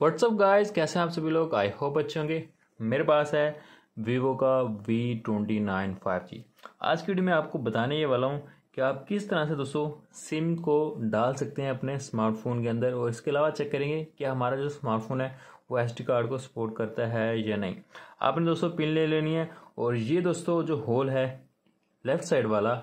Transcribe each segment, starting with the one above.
WhatsApp guys कैसे हैं आप सभी लोग आई होप अच्छे होंगे मेरे पास है वीवो का V twenty nine five G आज की वीडियो में आपको बताने ये वाला हूँ कि आप किस तरह से दोस्तों सिम को डाल सकते हैं अपने स्मार्टफोन के अंदर और इसके अलावा चेक करेंगे कि हमारा जो स्मार्टफोन है वो एस कार्ड को सपोर्ट करता है या नहीं आपने दोस्तों पिन ले लेनी है और ये दोस्तों जो होल है लेफ्ट साइड वाला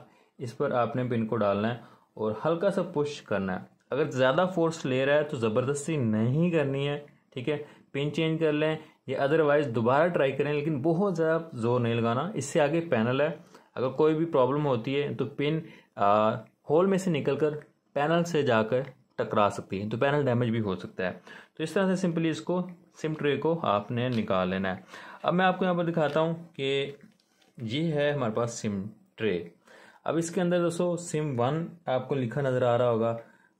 इस पर आपने पिन को डालना है और हल्का सा पुश करना है अगर ज़्यादा फोर्स ले रहा है तो ज़बरदस्ती नहीं करनी है ठीक है पिन चेंज कर लें या अदरवाइज़ दोबारा ट्राई करें लेकिन बहुत ज़्यादा जोर नहीं लगाना इससे आगे पैनल है अगर कोई भी प्रॉब्लम होती है तो पिन आ, होल में से निकल कर पैनल से जाकर टकरा सकती है तो पैनल डैमेज भी हो सकता है तो इस तरह से सिंपली इसको सिम ट्रे को आपने निकाल लेना है अब मैं आपको यहाँ पर दिखाता हूँ कि ये है हमारे पास सिम ट्रे अब इसके अंदर दोस्तों सिम वन आपको लिखा नज़र आ रहा होगा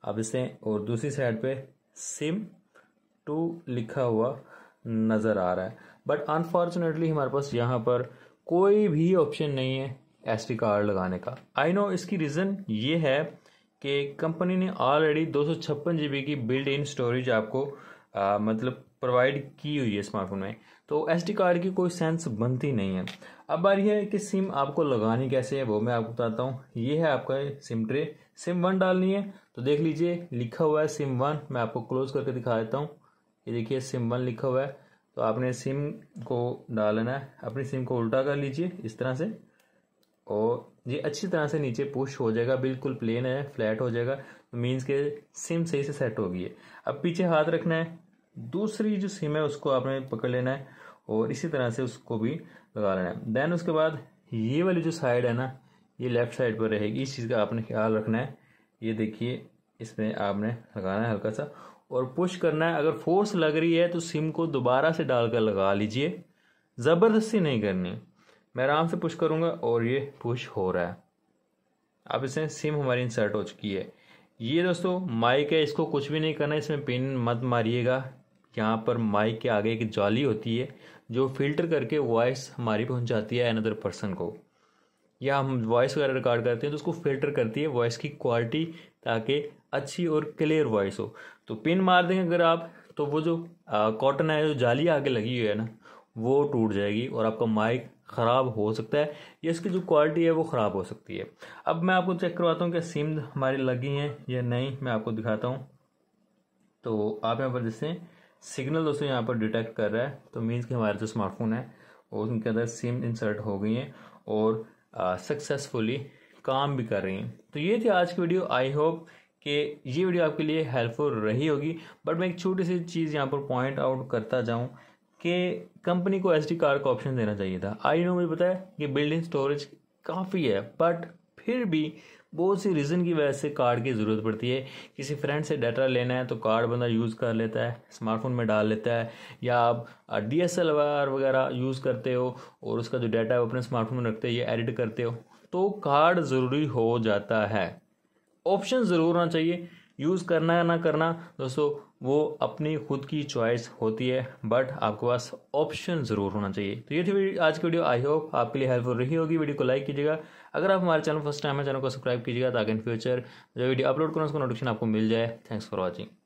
अब इसे और दूसरी साइड पे सिम टू लिखा हुआ नज़र आ रहा है बट अनफॉर्चुनेटली हमारे पास यहाँ पर कोई भी ऑप्शन नहीं है एस कार्ड लगाने का आई नो इसकी रीज़न ये है कि कंपनी ने ऑलरेडी दो सौ छप्पन जी बी की बिल्ड इन स्टोरेज आपको आ, मतलब प्रोवाइड की हुई है स्मार्टफोन में तो एस कार्ड की कोई सेंस बनती नहीं है अब यह है कि सिम आपको लगानी कैसे है वो मैं आपको बताता हूँ ये है आपका सिम ट्रे सिम वन डालनी है तो देख लीजिए लिखा हुआ है सिम वन मैं आपको क्लोज करके दिखा देता हूँ ये देखिए सिम वन लिखा हुआ है तो आपने सिम को डालना है अपनी सिम को उल्टा कर लीजिए इस तरह से और ये अच्छी तरह से नीचे पुश हो जाएगा बिल्कुल प्लेन है फ्लैट हो जाएगा तो मीन्स के सिम सही से सेट होगी अब पीछे हाथ रखना है दूसरी जो सीम है उसको आपने पकड़ लेना है और इसी तरह से उसको भी लगा लेना है देन उसके बाद ये वाली जो साइड है ना ये लेफ्ट साइड पर रहेगी इस चीज़ का आपने ख्याल रखना है ये देखिए इसमें आपने लगाना है हल्का सा और पुश करना है अगर फोर्स लग रही है तो सिम को दोबारा से डालकर लगा लीजिए ज़बरदस्ती नहीं करनी मैं आराम से पुश करूँगा और ये पुश हो रहा है अब इसमें सिम हमारी इंसर्ट हो चुकी है ये दोस्तों माइक है इसको कुछ भी नहीं करना इसमें पिन मत मारिएगा यहाँ पर माइक के आगे एक जाली होती है जो फिल्टर करके वॉइस हमारी पहुँचाती है अनदर पर्सन को या हम वॉइस वगैरह रिकॉर्ड करते हैं तो उसको फिल्टर करती है वॉइस की क्वालिटी ताकि अच्छी और क्लियर वॉइस हो तो पिन मार देंगे अगर आप तो वो जो कॉटन है जो जाली आगे लगी हुई है ना वो टूट जाएगी और आपका माइक ख़राब हो सकता है या इसकी जो क्वालिटी है वो ख़राब हो सकती है अब मैं आपको चेक करवाता हूँ कि सिम हमारी लगी हैं या नहीं मैं आपको दिखाता हूँ तो आप यहाँ पर जैसे सिग्नल दोस्तों यहाँ पर डिटेक्ट कर रहा है तो मीन्स कि हमारे जो स्मार्टफोन है और उनके अंदर सिम इंसर्ट हो गई हैं और सक्सेसफुली काम भी कर रही हैं तो ये थी आज की वीडियो आई होप कि ये वीडियो आपके लिए हेल्पफुल रही होगी बट मैं एक छोटी सी चीज़ यहाँ पर पॉइंट आउट करता जाऊँ कि कंपनी को एस कार्ड का ऑप्शन देना चाहिए था आई नो मुझे पता है कि बिल्डिंग स्टोरेज काफ़ी है बट फिर भी बहुत सी रीज़न की वजह से कार्ड की ज़रूरत पड़ती है किसी फ्रेंड से डाटा लेना है तो कार्ड बंदा यूज़ कर लेता है स्मार्टफोन में डाल लेता है या आप डी एस एल वगैरह यूज़ करते हो और उसका जो डाटा है वो अपने स्मार्टफोन में रखते हो या एडिट करते हो तो कार्ड ज़रूरी हो जाता है ऑप्शन ज़रूर होना चाहिए यूज़ करना या ना करना दोस्तों वो अपनी खुद की चॉइस होती है बट आपके पास ऑप्शन ज़रूर होना चाहिए तो ये थी आज की वीडियो आई होप आपके लिए हेल्पफुल रही होगी वीडियो को लाइक कीजिएगा अगर आप हमारे चैनल फर्स्ट टाइम है चैनल को सब्सक्राइब कीजिएगा ताकि इन फ्यूचर जो वीडियो अपलोड करूँ उसका नोटिफिकेशन आपको मिल जाए थैंक्स फॉर वॉचिंग